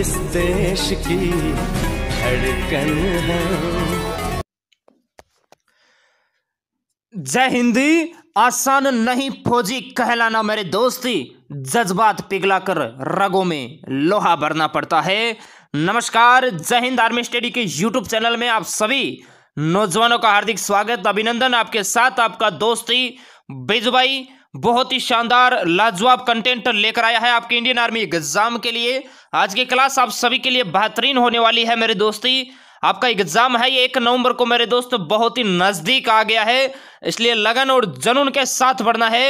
इस देश की धड़कन है जय हिंदी आसान नहीं फौजी कहलाना मेरे दोस्ती जज्बात पिघला कर रगों में लोहा भरना पड़ता है नमस्कार जय हिंद आर्मी स्टडी के यूट्यूब चैनल में आप सभी नौजवानों का हार्दिक स्वागत अभिनंदन आपके साथ आपका दोस्ती बिजबाई बहुत ही शानदार लाजवाब कंटेंट लेकर आया है आपके इंडियन आर्मी एग्जाम के लिए आज की क्लास आप सभी के लिए बेहतरीन होने वाली है मेरे दोस्ती आपका एग्जाम है ये एक नवंबर को मेरे दोस्त बहुत ही नज़दीक आ गया है इसलिए लगन और जनून के साथ बढ़ना है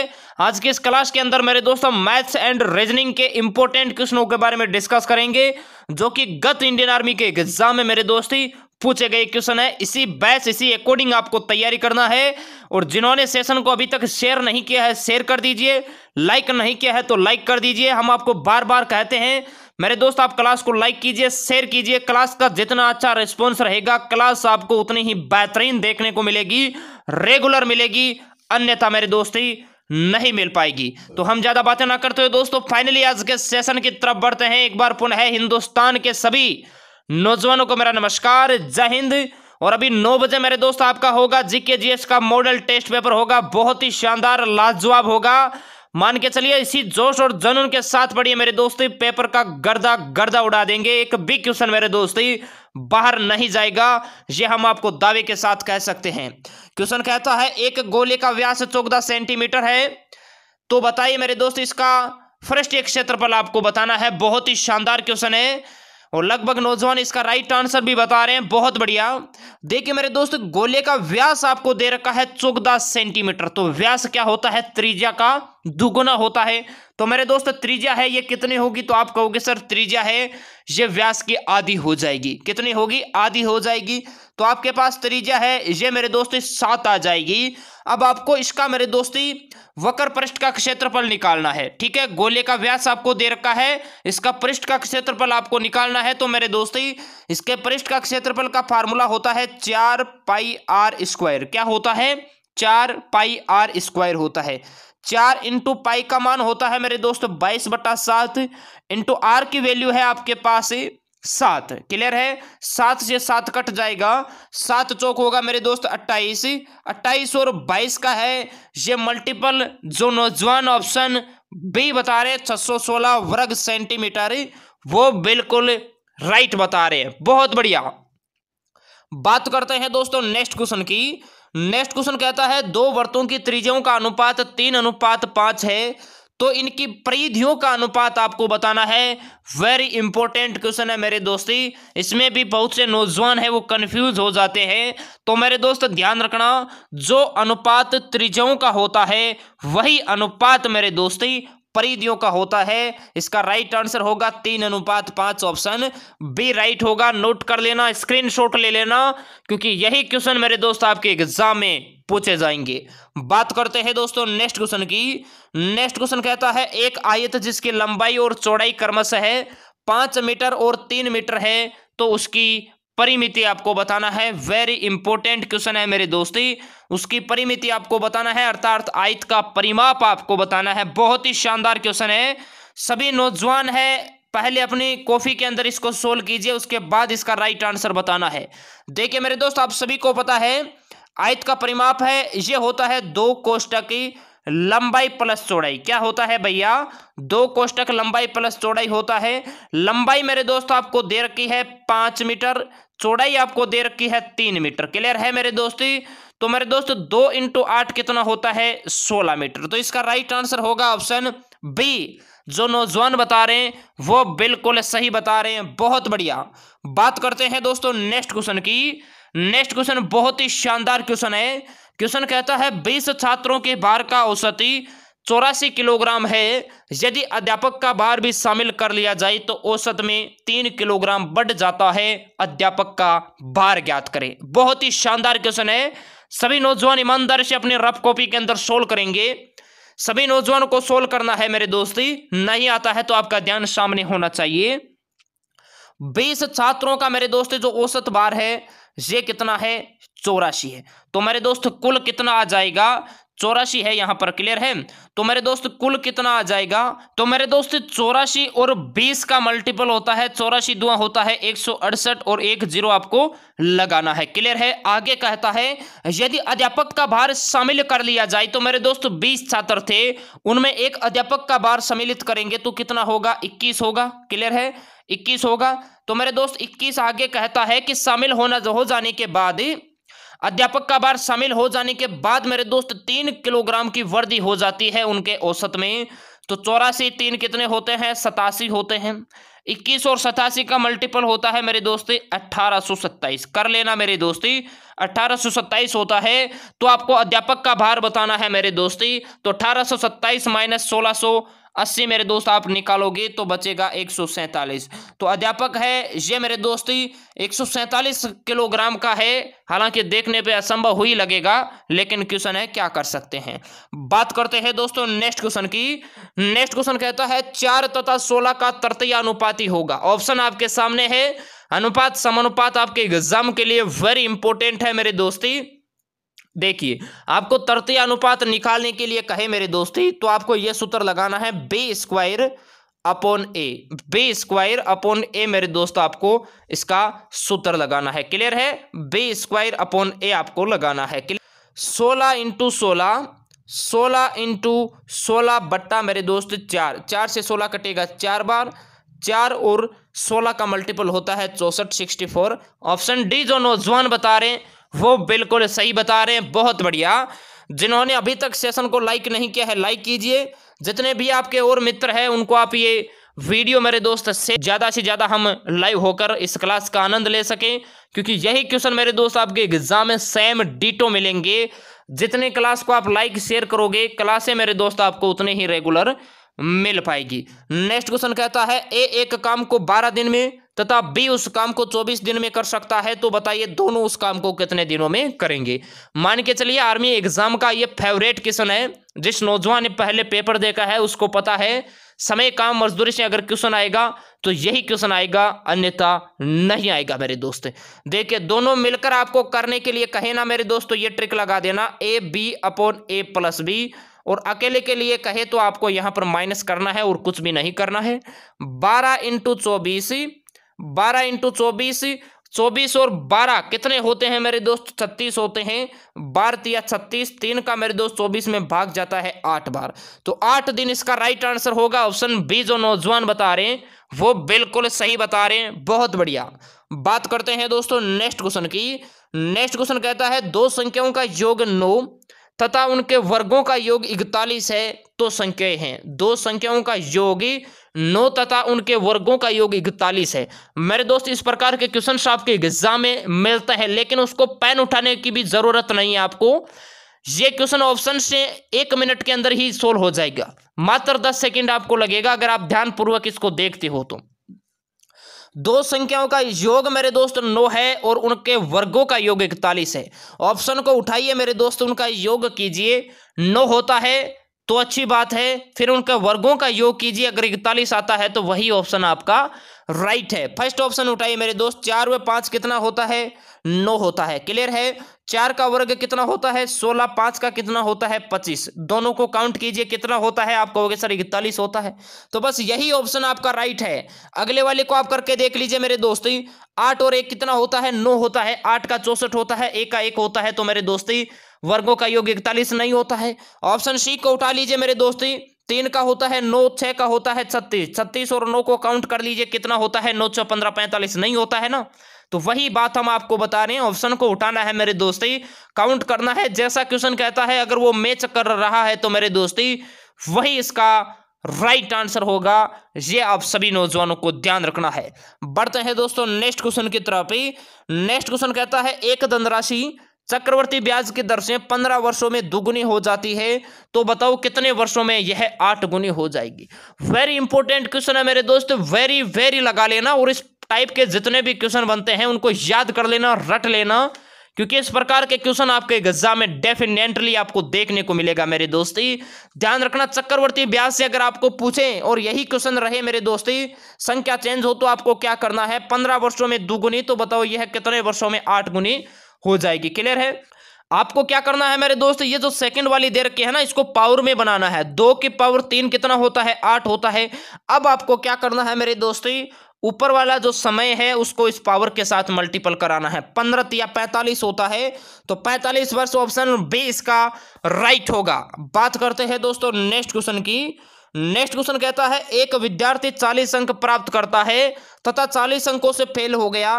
आज की इस क्लास के अंदर मेरे दोस्त मैथ्स एंड रीजनिंग के इंपोर्टेंट क्वेश्चनों के बारे में डिस्कस करेंगे जो कि गत इंडियन आर्मी के एग्जाम में मेरे दोस्ती पूछे गए क्वेश्चन है इसी बैस इसी अकॉर्डिंग आपको तैयारी करना है और जिन्होंने सेशन को अभी तक शेयर नहीं किया है शेयर कर दीजिए लाइक नहीं किया है तो लाइक कर दीजिए हम आपको बार बार कहते हैं मेरे दोस्त आप क्लास को लाइक कीजिए शेयर कीजिए क्लास का जितना अच्छा रिस्पॉन्स रहेगा क्लास आपको उतनी ही बेहतरीन देखने को मिलेगी रेगुलर मिलेगी अन्यथा मेरे दोस्ती नहीं मिल पाएगी तो हम ज़्यादा बातें ना करते हुए दोस्तों फाइनली आज के सेशन की तरफ बढ़ते हैं एक बार पुनः हिंदुस्तान के सभी नौजवानों को मेरा नमस्कार जय हिंद और अभी नौ बजे मेरे दोस्त आपका होगा जीके जीएस का मॉडल टेस्ट पेपर होगा बहुत ही शानदार लाजवाब होगा मान के चलिए इसी जोश और जनून के साथ पढ़िए मेरे दोस्त पेपर का गर्दा गर्दा उड़ा देंगे एक भी क्वेश्चन मेरे दोस्ती बाहर नहीं जाएगा यह हम आपको दावे के साथ कह सकते हैं क्वेश्चन कहता है एक गोले का व्यास चौदह सेंटीमीटर है तो बताइए मेरे दोस्त इसका फर्स्ट एक क्षेत्रफल आपको बताना है बहुत ही शानदार क्वेश्चन है और लगभग नौजवान इसका राइट आंसर भी बता रहे हैं बहुत बढ़िया देखिए मेरे दोस्त गोले का व्यास आपको दे रखा है चौदह सेंटीमीटर तो व्यास क्या होता है त्रिज्या का दुगुना होता है तो मेरे दोस्त त्रिज्या है ये कितनी होगी तो आप कहोगे सर त्रिज्या है ये व्यास की आधी हो जाएगी कितनी होगी आधी हो जाएगी तो आपके पास त्रिज्या है ये मेरे दोस्त सात आ जाएगी अब आपको इसका मेरे दोस्ती वक्र पृष्ठ का क्षेत्रफल निकालना है ठीक है गोले का व्यास आपको दे रखा है इसका पृष्ठ का क्षेत्रफल आपको निकालना है तो मेरे दोस्ती इसके पृष्ठ का क्षेत्रफल का फार्मूला होता है चार पाई आर स्क्वायर क्या होता है चार पाई आर स्क्वायर होता है चार इंटू पाई का मान होता है मेरे दोस्त बाईस बटा सात इंटू आर की वैल्यू है आपके पास सात क्लियर है सात से सात कट जाएगा सात चौक होगा मेरे दोस्त अट्ठाईस अट्ठाईस और बाईस का है ये मल्टीपल जो नौजवान ऑप्शन बी बता रहे छह सौ सोलह वर्ग सेंटीमीटर वो बिल्कुल राइट बता रहे हैं बहुत बढ़िया बात करते हैं दोस्तों नेक्स्ट क्वेश्चन की नेक्स्ट क्वेश्चन कहता है दो वर्तों की त्रिज्याओं का अनुपात तीन अनुपात पांच है तो इनकी परिधियों का अनुपात आपको बताना है वेरी इंपॉर्टेंट क्वेश्चन है मेरे दोस्ती इसमें भी बहुत से नौजवान है वो कंफ्यूज हो जाते हैं तो मेरे दोस्त ध्यान रखना जो अनुपात त्रिजों का होता है वही अनुपात मेरे दोस्ती परिधियों का होता है इसका राइट आंसर होगा तीन अनुपात पांच ऑप्शन बी राइट होगा नोट कर लेना स्क्रीनशॉट ले लेना क्योंकि यही क्वेश्चन मेरे दोस्त आपके एग्जाम में पूछे जाएंगे बात करते हैं दोस्तों नेक्स्ट क्वेश्चन की नेक्स्ट क्वेश्चन कहता है एक आयत जिसकी लंबाई और चौड़ाई क्रमश है पांच मीटर और तीन मीटर है तो उसकी परिमिति आपको बताना है वेरी इंपॉर्टेंट क्वेश्चन है मेरे दोस्ती उसकी परिमिति आपको बताना है अर्थात आयत का परिमाप आपको बताना है बहुत ही शानदार क्वेश्चन है सभी नौजवान है पहले अपनी कॉफी के अंदर इसको सोल्व कीजिए उसके बाद इसका राइट आंसर बताना है देखिए मेरे दोस्त आप सभी को पता है आयत का परिमाप है ये होता है दो कोष्टक की लंबाई प्लस चौड़ाई क्या होता है भैया दो कोष्टक लंबाई प्लस चौड़ाई होता है लंबाई मेरे दोस्त आपको दे रखी है पांच मीटर चौड़ाई आपको दे रखी है तीन मीटर क्लियर है मेरे दोस्ती तो मेरे दोस्त दो इंटू आठ कितना होता है सोलह मीटर तो इसका राइट आंसर होगा ऑप्शन बी जो नौजवान बता रहे हैं वो बिल्कुल सही बता रहे हैं बहुत बढ़िया बात करते हैं दोस्तों नेक्स्ट क्वेश्चन की नेक्स्ट क्वेश्चन बहुत ही शानदार क्वेश्चन है क्वेश्चन कहता है बीस छात्रों के बार का औसती चौरासी किलोग्राम है यदि अध्यापक का भार भी शामिल कर लिया जाए तो औसत में तीन किलोग्राम बढ़ जाता है अध्यापक का भार ज्ञात करें बहुत ही शानदार क्वेश्चन है सभी नौजवान ईमानदार से अपने रफ कॉपी के अंदर सोल्व करेंगे सभी नौजवानों को सोल्व करना है मेरे दोस्ती नहीं आता है तो आपका ध्यान सामने होना चाहिए बीस छात्रों का मेरे दोस्त जो औसत बार है ये कितना है चौरासी है तो मेरे दोस्त कुल कितना आ जाएगा चौरासी है यहाँ पर क्लियर है तो मेरे दोस्त कुल कितना आ जाएगा तो मेरे दोस्त चौरासी और बीस का मल्टीपल होता है चौरासी दुआ होता है एक और एक जीरो आपको लगाना है क्लियर है आगे कहता है यदि अध्यापक का भार शामिल कर लिया जाए तो मेरे दोस्त बीस छात्र थे उनमें एक अध्यापक का भार सम्मिलित करेंगे तो कितना होगा इक्कीस होगा क्लियर है इक्कीस होगा तो मेरे दोस्त इक्कीस आगे कहता है कि शामिल होना हो जाने के बाद अध्यापक का बार शामिल हो जाने के बाद मेरे दोस्त तीन किलोग्राम की वर्दी हो जाती है उनके औसत में तो चौरासी तीन कितने होते हैं सतासी होते हैं इक्कीस और सतासी का मल्टीपल होता है मेरे दोस्ती अट्ठारह कर लेना मेरी दोस्ती अट्ठारह होता है तो आपको अध्यापक का भार बताना है मेरे दोस्ती तो अठारह सत्ताईस माइनस सोलह अस्सी मेरे दोस्त आप निकालोगे तो बचेगा एक सौ तो अध्यापक है ये मेरे दोस्त एक सौ किलोग्राम का है हालांकि देखने पे असंभव हुई लगेगा लेकिन क्वेश्चन है क्या कर सकते हैं बात करते हैं दोस्तों नेक्स्ट क्वेश्चन की नेक्स्ट क्वेश्चन कहता है चार तथा सोलह का तृतीय अनुपाती होगा ऑप्शन आपके सामने है अनुपात समानुपात आपके एग्जाम के लिए वेरी इंपॉर्टेंट है मेरे दोस्ती देखिए आपको तृतीय अनुपात निकालने के लिए कहे मेरे दोस्ती तो आपको यह सूत्र लगाना है B square upon A B square upon A मेरे दोस्त आपको इसका सूत्र लगाना है क्लियर है बी स्क्वायर अपॉन ए आपको लगाना है क्लियर सोलह इंटू सोलह सोलह इंटू सोलह बट्टा मेरे दोस्त चार चार से सोलह कटेगा चार बार चार और सोलह का मल्टीपल होता है चौसठ सिक्सटी फोर ऑप्शन डी जो नौजवान बता रहे हैं वो बिल्कुल सही बता रहे हैं बहुत बढ़िया जिन्होंने अभी तक सेशन को लाइक नहीं किया है लाइक कीजिए जितने भी आपके और मित्र हैं उनको आप ये वीडियो मेरे दोस्त से ज़्यादा से ज़्यादा हम लाइव होकर इस क्लास का आनंद ले सकें क्योंकि यही क्वेश्चन मेरे दोस्त आपके एग्जाम में सेम डिटो मिलेंगे जितने क्लास को आप लाइक शेयर करोगे क्लासें मेरे दोस्त आपको उतने ही रेगुलर मिल पाएगी नेक्स्ट क्वेश्चन कहता है ए एक काम को बारह दिन में तथा बी उस काम को 24 दिन में कर सकता है तो बताइए दोनों उस काम को कितने दिनों में करेंगे मान के चलिए आर्मी एग्जाम का ये फेवरेट क्वेश्चन है जिस नौजवान ने पहले पेपर देखा है उसको पता है समय काम मजदूरी से अगर क्वेश्चन आएगा तो यही क्वेश्चन आएगा अन्यथा नहीं आएगा मेरे दोस्त देखिए दोनों मिलकर आपको करने के लिए कहे ना मेरे दोस्त तो ये ट्रिक लगा देना A B upon A plus B और अकेले के लिए कहे तो आपको यहां पर माइनस करना है और कुछ भी नहीं करना है बारह इंटू चौबीस बारह इंटू चौबीस चौबीस और बारह कितने होते हैं मेरे दोस्त छत्तीस होते हैं बारह या छत्तीस तीन का मेरे दोस्त चौबीस में भाग जाता है आठ बार तो आठ दिन इसका राइट आंसर होगा ऑप्शन बी जो नौजवान बता रहे हैं वो बिल्कुल सही बता रहे हैं बहुत बढ़िया बात करते हैं दोस्तों नेक्स्ट क्वेश्चन की नेक्स्ट क्वेश्चन कहता है दो संख्याओं का योग नौ तथा उनके वर्गों का योग इकतालीस है तो संख्या है दो संख्याओं का योग नौ तथा उनके वर्गों का योग इकतालीस है मेरे दोस्त इस प्रकार के क्वेश्चन आपके एग्जाम में मिलता है लेकिन उसको पेन उठाने की भी जरूरत नहीं है आपको ये क्वेश्चन ऑप्शन से एक मिनट के अंदर ही सोल्व हो जाएगा मात्र दस सेकेंड आपको लगेगा अगर आप ध्यानपूर्वक इसको देखते हो तो दो संख्याओं का योग मेरे दोस्त नौ है और उनके वर्गों का योग इकतालीस है ऑप्शन को उठाइए मेरे दोस्त उनका योग कीजिए नौ होता है तो अच्छी बात है फिर उनके वर्गों का योग कीजिए अगर इकतालीस आता है तो वही ऑप्शन आपका राइट है फर्स्ट ऑप्शन उठाइए मेरे दोस्त चार व पांच कितना होता है नौ होता है क्लियर है चार का वर्ग कितना होता है सोलह पांच का कितना होता है पच्चीस दोनों को काउंट कीजिए कितना होता है आप कहोगे सर इकतालीस होता है तो बस यही ऑप्शन आपका राइट है अगले वाले को आप करके देख लीजिए मेरे दोस्ती आठ और एक कितना होता है नौ होता है आठ का चौसठ होता है एक का एक होता है तो मेरे दोस्ती वर्गों का योग इकतालीस नहीं होता है ऑप्शन सी को उठा लीजिए मेरे दोस्ती तीन का होता है नौ छः का होता है छत्तीस छत्तीस और नौ को काउंट कर लीजिए कितना होता है नौ छः पंद्रह पैंतालीस नहीं होता है ना तो वही बात हम आपको बता रहे हैं ऑप्शन को उठाना है मेरे दोस्ती काउंट करना है जैसा क्वेश्चन कहता है अगर वो मैच कर रहा है तो मेरे दोस्ती वही इसका राइट आंसर होगा ये आप सभी नौजवानों को ध्यान रखना है बढ़ते हैं दोस्तों नेक्स्ट क्वेश्चन की तरफ नेक्स्ट क्वेश्चन कहता है एक धनराशि चक्रवर्ती ब्याज की दर से पंद्रह वर्षों में दुगुनी हो जाती है तो बताओ कितने वर्षों में यह आठ गुनी हो जाएगी वेरी इंपॉर्टेंट क्वेश्चन है मेरे दोस्त वेरी वेरी लगा लेना और इस टाइप के जितने भी क्वेश्चन बनते हैं उनको याद कर लेना रट लेना क्योंकि इस प्रकार के क्वेश्चन आपके एग्जाम में डेफिनेटली आपको देखने को मिलेगा मेरे दोस्ती ध्यान रखना चक्रवर्ती ब्याज से अगर आपको पूछें और यही क्वेश्चन रहे मेरे दोस्ती संख्या चेंज हो तो आपको क्या करना है पंद्रह वर्षों में दुगुनी तो बताओ यह कितने वर्षों में आठ गुनी हो जाएगी क्लियर है आपको क्या करना है मेरे दोस्त ये जो सेकंड वाली दे रखी है ना इसको पावर में बनाना है दो की पावर तीन कितना होता है आठ होता है अब आपको क्या करना है मेरे दोस्त ऊपर वाला जो समय है उसको इस पावर के साथ मल्टीपल कराना है पंद्रह या पैंतालीस होता है तो पैंतालीस वर्ष ऑप्शन बी इसका राइट होगा बात करते हैं दोस्तों नेक्स्ट क्वेश्चन की नेक्स्ट क्वेश्चन कहता है एक विद्यार्थी चालीस अंक प्राप्त करता है तथा चालीस अंकों से फेल हो गया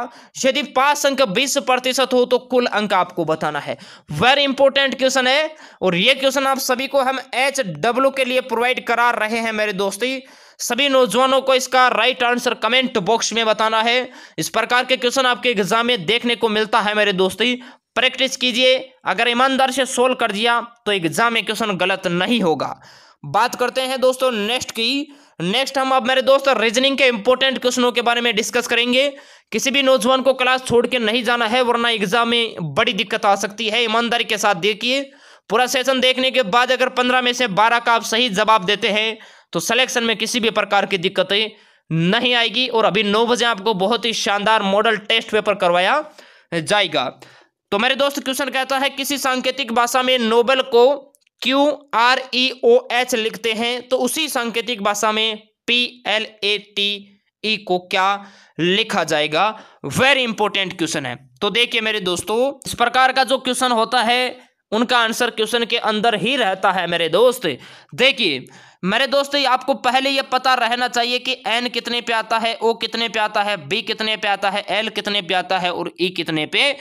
यदि पांच अंक बीस प्रतिशत हो तो कुल अंक आपको बताना है वेरी इंपॉर्टेंट क्वेश्चन है और ये क्वेश्चन आप सभी को हम एच डब्ल्यू के लिए प्रोवाइड करा रहे हैं मेरे दोस्ती सभी नौजवानों को इसका राइट आंसर कमेंट बॉक्स में बताना है इस प्रकार के क्वेश्चन आपके एग्जाम में देखने को मिलता है मेरे दोस्ती प्रैक्टिस कीजिए अगर ईमानदार से सोल्व कर दिया तो एग्जाम में क्वेश्चन गलत नहीं होगा बात करते हैं दोस्तों नेक्स्ट की नेक्स्ट हम अब मेरे दोस्त रीजनिंग के इंपॉर्टेंट क्वेश्चनों के बारे में डिस्कस करेंगे किसी भी नौजवान को क्लास छोड़ के नहीं जाना है वरना एग्जाम में बड़ी दिक्कत आ सकती है ईमानदारी के साथ देखिए पूरा सेशन देखने के बाद अगर पंद्रह में से बारह का आप सही जवाब देते हैं तो सिलेक्शन में किसी भी प्रकार की दिक्कतें नहीं आएगी और अभी नौ बजे आपको बहुत ही शानदार मॉडल टेस्ट पेपर करवाया जाएगा तो मेरे दोस्त क्वेश्चन कहता है किसी सांकेतिक भाषा में नोबेल को Q R E O H लिखते हैं तो उसी सांकेतिक भाषा में P L A T E को क्या लिखा जाएगा वेरी इंपॉर्टेंट क्वेश्चन है तो देखिए मेरे दोस्तों इस प्रकार का जो क्वेश्चन होता है उनका आंसर क्वेश्चन के अंदर ही रहता है मेरे दोस्त देखिए मेरे दोस्त आपको पहले यह पता रहना चाहिए कि एन कितने पे आता है ओ कितने पे आता है बी कितने पे आता है एल कितने पे आता है और ई e कितने पे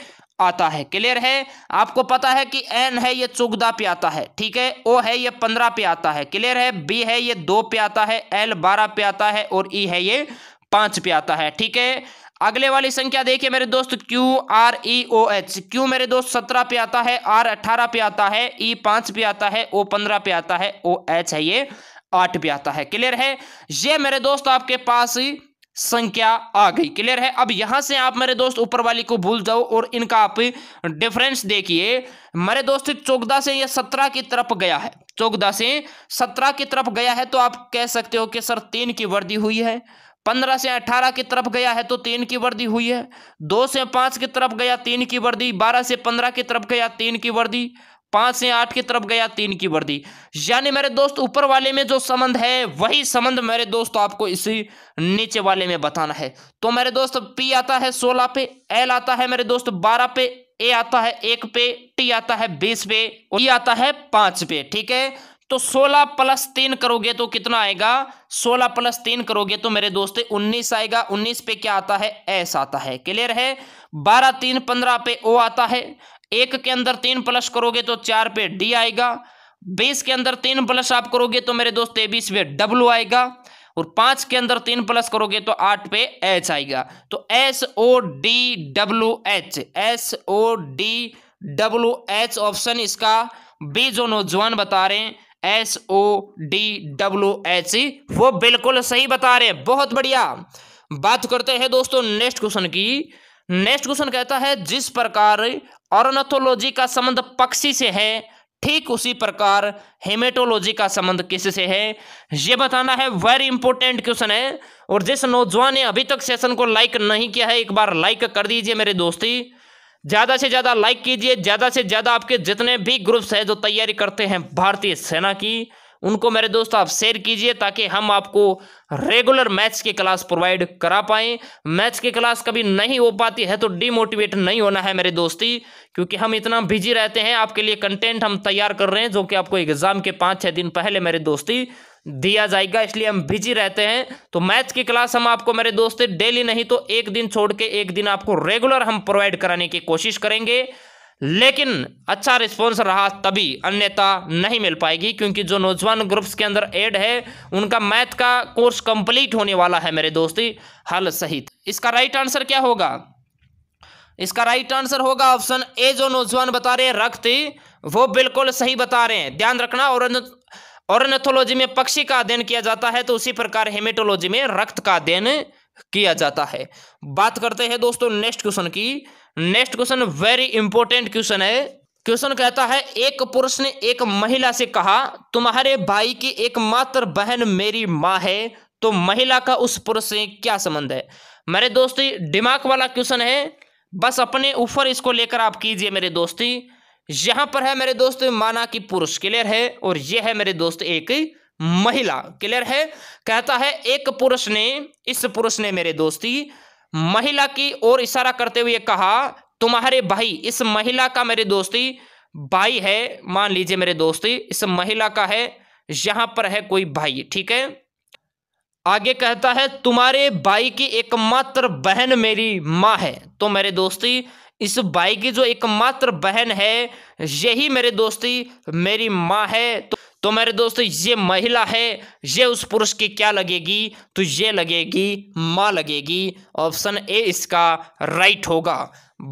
आता है क्लियर है आपको पता है कि एन है ये चौदह पे आता है ठीक है ओ है ये पंद्रह पे आता है क्लियर है बी है ये दो पे आता है एल बारह पे आता है और ई e है ये पांच पे आता है ठीक है अगले वाली संख्या देखिए मेरे दोस्त Q R E O H Q मेरे दोस्त सत्रह पे आता है R अट्ठारह पे आता है E पांच पे आता है O पंद्रह पे आता है O H है ये आठ पे आता है क्लियर है ये मेरे दोस्त आपके पास ही संख्या आ गई क्लियर है अब यहां से आप मेरे दोस्त ऊपर वाली को भूल जाओ और इनका आप डिफरेंस देखिए मेरे दोस्त चौदह से यह सत्रह की तरफ गया है चौदह से सत्रह की तरफ गया है तो आप कह सकते हो कि सर तीन की वृद्धि हुई है पंद्रह से अठारह की तरफ गया है तो तीन की वृद्धि हुई है दो से पांच की तरफ गया तीन की वृद्धि बारह से पंद्रह की तरफ गया तीन की वृद्धि पांच से आठ की तरफ गया तीन की वृद्धि यानी मेरे दोस्त ऊपर वाले में जो संबंध है वही संबंध मेरे दोस्त आपको इसी नीचे वाले में बताना है तो मेरे दोस्त पी आता है सोलह पे एल आता है मेरे दोस्त बारह पे ए आता है एक पे टी आता है बीस पे ई e आता है पांच पे ठीक है तो 16 प्लस तीन करोगे तो कितना आएगा 16 प्लस तीन करोगे तो मेरे दोस्त 19 आएगा 19 पे क्या आता है एस आता है क्लियर है 12 तीन 15 पे ओ आता है एक के अंदर तीन प्लस करोगे तो चार पे डी आएगा बीस के अंदर तीन प्लस आप करोगे तो मेरे दोस्त तेबीस पे डब्लू आएगा और पांच के अंदर तीन प्लस करोगे तो आठ पे एच आएगा तो S O D W H S O D W H option इसका बी जो नौजवान बता रहे हैं S O D W H वो बिल्कुल सही बता रहे हैं बहुत बढ़िया बात करते हैं दोस्तों नेक्स्ट क्वेश्चन की नेक्स्ट क्वेश्चन कहता है जिस प्रकार ऑर्नोथोलॉजी का संबंध पक्षी से है ठीक उसी प्रकार हेमेटोलॉजी का संबंध किससे है यह बताना है वेरी इंपॉर्टेंट क्वेश्चन है और जिस नौजवान ने अभी तक सेशन को लाइक नहीं किया है एक बार लाइक कर दीजिए मेरे दोस्ती ज़्यादा से ज़्यादा लाइक कीजिए ज़्यादा से ज़्यादा आपके जितने भी ग्रुप्स हैं जो तैयारी करते हैं भारतीय सेना की उनको मेरे दोस्त आप शेयर कीजिए ताकि हम आपको रेगुलर मैथ्स की क्लास प्रोवाइड करा पाए मैथ्स की क्लास कभी नहीं हो पाती है तो डीमोटिवेट नहीं होना है मेरे दोस्ती क्योंकि हम इतना बिजी रहते हैं आपके लिए कंटेंट हम तैयार कर रहे हैं जो कि आपको एग्ज़ाम के पाँच छः दिन पहले मेरे दोस्ती दिया जाएगा इसलिए हम बिजी रहते हैं तो मैथ्स की क्लास हम आपको मेरे दोस्त डेली नहीं तो एक दिन छोड़ के एक दिन आपको रेगुलर हम प्रोवाइड कराने की कोशिश करेंगे लेकिन अच्छा रिस्पॉन्स रहा तभी अन्यथा नहीं मिल पाएगी क्योंकि जो नौजवान ग्रुप्स के अंदर एड है उनका मैथ का कोर्स कंप्लीट होने वाला है मेरे दोस्ती हल सहित इसका राइट आंसर क्या होगा इसका राइट आंसर होगा ऑप्शन ए जो नौजवान बता रहे हैं रक्त वो बिल्कुल सही बता रहे हैं ध्यान रखना और ऑर्नेथोलॉजी में पक्षी का अध्ययन किया जाता है तो उसी प्रकार हेमेटोलॉजी में रक्त का अध्ययन किया जाता है बात करते हैं दोस्तों नेक्स्ट क्वेश्चन की next question very important question है क्वेश्चन कहता है एक पुरुष ने एक महिला से कहा तुम्हारे भाई की एकमात्र बहन मेरी माँ है तो महिला का उस पुरुष से क्या संबंध है मेरे दोस्ती दिमाग वाला क्वेश्चन है बस अपने ऊपर इसको लेकर आप कीजिए मेरे दोस्ती यहां पर है मेरे दोस्त माना कि पुरुष क्लियर है और यह है मेरे दोस्त एक महिला क्लियर है कहता है एक पुरुष ने इस पुरुष ने मेरे दोस्ती महिला की ओर इशारा करते हुए कहा तुम्हारे भाई इस महिला का मेरे दोस्ती भाई है मान लीजिए मेरे दोस्ती इस महिला का है यहां पर है कोई भाई ठीक है आगे कहता है तुम्हारे भाई की एकमात्र बहन मेरी माँ है तो मेरे दोस्ती इस भाई की जो एकमात्र बहन है यही मेरे दोस्ती मेरी माँ है तो तो मेरे दोस्तों ये महिला है ये उस पुरुष की क्या लगेगी तो ये लगेगी माँ लगेगी ऑप्शन ए इसका राइट होगा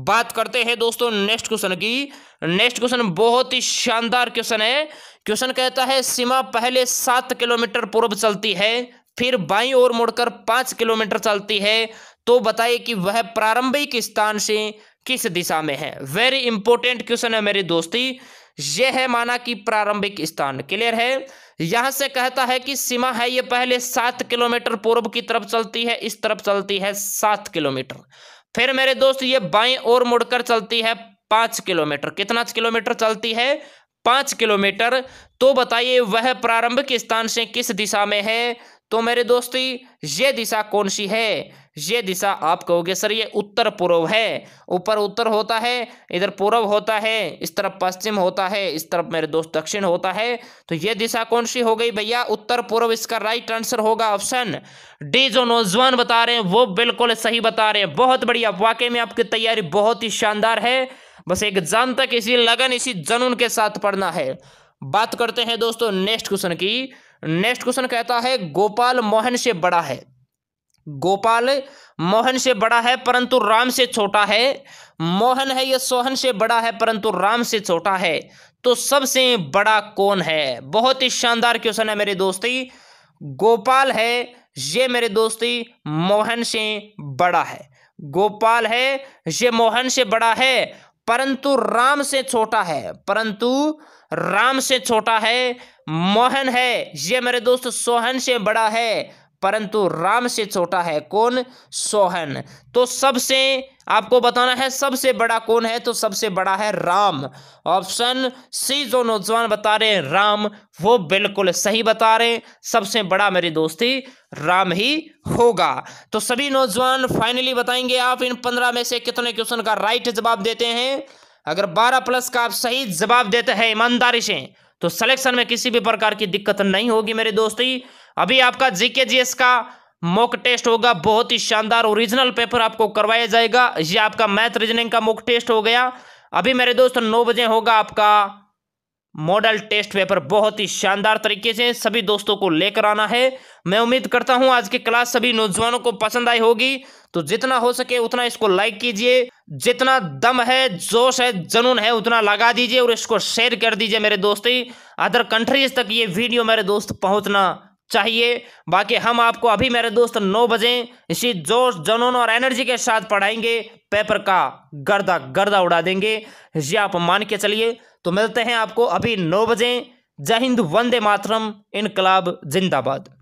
बात करते हैं दोस्तों नेक्स्ट क्वेश्चन की नेक्स्ट क्वेश्चन बहुत ही शानदार क्वेश्चन है क्वेश्चन कहता है सीमा पहले सात किलोमीटर पूर्व चलती है फिर बाई ओर मुड़कर पांच किलोमीटर चलती है तो बताइए कि वह प्रारंभिक स्थान से किस दिशा में है वेरी इंपॉर्टेंट क्वेश्चन है मेरी दोस्ती ये है माना कि प्रारंभिक स्थान क्लियर है यहां से कहता है कि सीमा है ये पहले सात किलोमीटर पूर्व की तरफ चलती है इस तरफ चलती है सात किलोमीटर फिर मेरे दोस्त ये बाएं ओर मुड़कर चलती है पांच किलोमीटर कितना किलोमीटर चलती है पांच किलोमीटर तो बताइए वह प्रारंभिक स्थान से किस दिशा में है तो मेरे दोस्ती ये दिशा कौन सी है ये दिशा आप कहोगे सर ये उत्तर पूर्व है ऊपर उत्तर होता है इधर पूर्व होता है इस तरफ पश्चिम होता है इस तरफ मेरे दोस्त दक्षिण होता है तो ये दिशा कौन सी हो गई भैया उत्तर पूर्व इसका राइट आंसर होगा ऑप्शन डी जो नौजवान बता रहे हैं वो बिल्कुल सही बता रहे हैं बहुत बढ़िया वाकई में आपकी तैयारी बहुत ही शानदार है बस एग्जाम तक इसी लगन इसी जनून के साथ पढ़ना है बात करते हैं दोस्तों नेक्स्ट क्वेश्चन की नेक्स्ट क्वेश्चन कहता है गोपाल मोहन से बड़ा है गोपाल मोहन से बड़ा है परंतु राम से छोटा है मोहन है यह सोहन से बड़ा है परंतु राम से छोटा है तो सबसे बड़ा कौन है बहुत ही शानदार क्वेश्चन है मेरे दोस्ती गोपाल है ये मेरे दोस्ती मोहन से बड़ा है गोपाल है ये मोहन से बड़ा है परंतु राम से छोटा है परंतु राम से छोटा है मोहन है ये मेरे दोस्त सोहन से बड़ा है परंतु राम से छोटा है कौन सोहन तो सबसे आपको बताना है सबसे बड़ा कौन है तो सबसे बड़ा है राम ऑप्शन सी जो नौजवान बता रहे हैं राम वो बिल्कुल सही बता रहे सबसे बड़ा मेरी दोस्ती राम ही होगा तो सभी नौजवान फाइनली बताएंगे आप इन पंद्रह में से कितने क्वेश्चन का राइट जवाब देते हैं अगर बारह प्लस का आप सही जवाब देते हैं ईमानदारी से तो सिलेक्शन में किसी भी प्रकार की दिक्कत नहीं होगी मेरे दोस्त अभी आपका जीके जीएस का मॉक टेस्ट होगा बहुत ही शानदार ओरिजिनल पेपर आपको करवाया जाएगा ये आपका मैथ रीजनिंग का मॉक टेस्ट हो गया अभी मेरे दोस्त नौ बजे होगा आपका मॉडल टेस्ट पेपर बहुत ही शानदार तरीके से सभी दोस्तों को लेकर आना है मैं उम्मीद करता हूं आज की क्लास सभी नौजवानों को पसंद आई होगी तो जितना हो सके उतना इसको लाइक कीजिए जितना दम है जोश है जनून है उतना लगा दीजिए और इसको शेयर कर दीजिए मेरे दोस्ती अदर कंट्रीज तक ये वीडियो मेरे दोस्त पहुंचना चाहिए बाकी हम आपको अभी मेरे दोस्त नौ बजे इसी जोश जनून और एनर्जी के साथ पढ़ाएंगे पेपर का गर्दा गर्दा उड़ा देंगे ये आप मान के चलिए तो मिलते हैं आपको अभी नौ बजे जय हिंद वंदे मातरम इनकलाब जिंदाबाद